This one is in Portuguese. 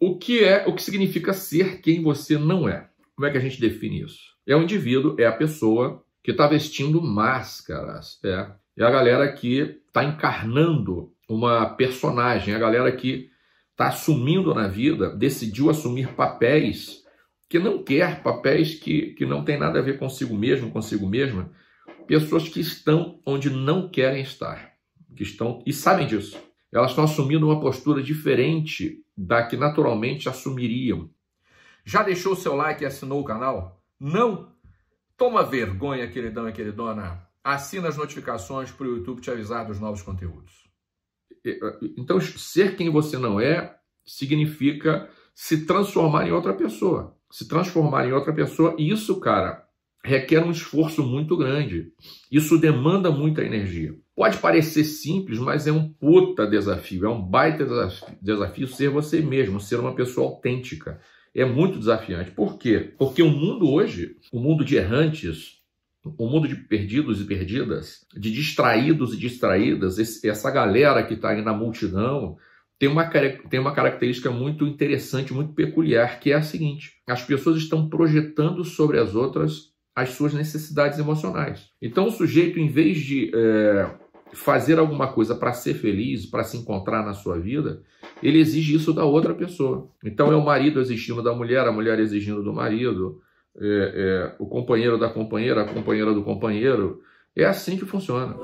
O que é, o que significa ser quem você não é? Como é que a gente define isso? É o indivíduo, é a pessoa que está vestindo máscaras, é, é a galera que está encarnando uma personagem, é a galera que está assumindo na vida, decidiu assumir papéis que não quer, papéis que, que não tem nada a ver consigo mesmo, consigo mesma, pessoas que estão onde não querem estar, que estão e sabem disso elas estão assumindo uma postura diferente da que naturalmente assumiriam. Já deixou o seu like e assinou o canal? Não? Toma vergonha, queridão e queridona. Assina as notificações para o YouTube te avisar dos novos conteúdos. Então, ser quem você não é significa se transformar em outra pessoa. Se transformar em outra pessoa, E isso, cara, requer um esforço muito grande. Isso demanda muita energia. Pode parecer simples, mas é um puta desafio, é um baita desafio ser você mesmo, ser uma pessoa autêntica. É muito desafiante. Por quê? Porque o mundo hoje, o mundo de errantes, o mundo de perdidos e perdidas, de distraídos e distraídas, esse, essa galera que está aí na multidão, tem uma, tem uma característica muito interessante, muito peculiar, que é a seguinte: as pessoas estão projetando sobre as outras as suas necessidades emocionais. Então, o sujeito, em vez de é, fazer alguma coisa para ser feliz, para se encontrar na sua vida, ele exige isso da outra pessoa. Então, é o marido exigindo da mulher, a mulher exigindo do marido, é, é, o companheiro da companheira, a companheira do companheiro. É assim que funciona.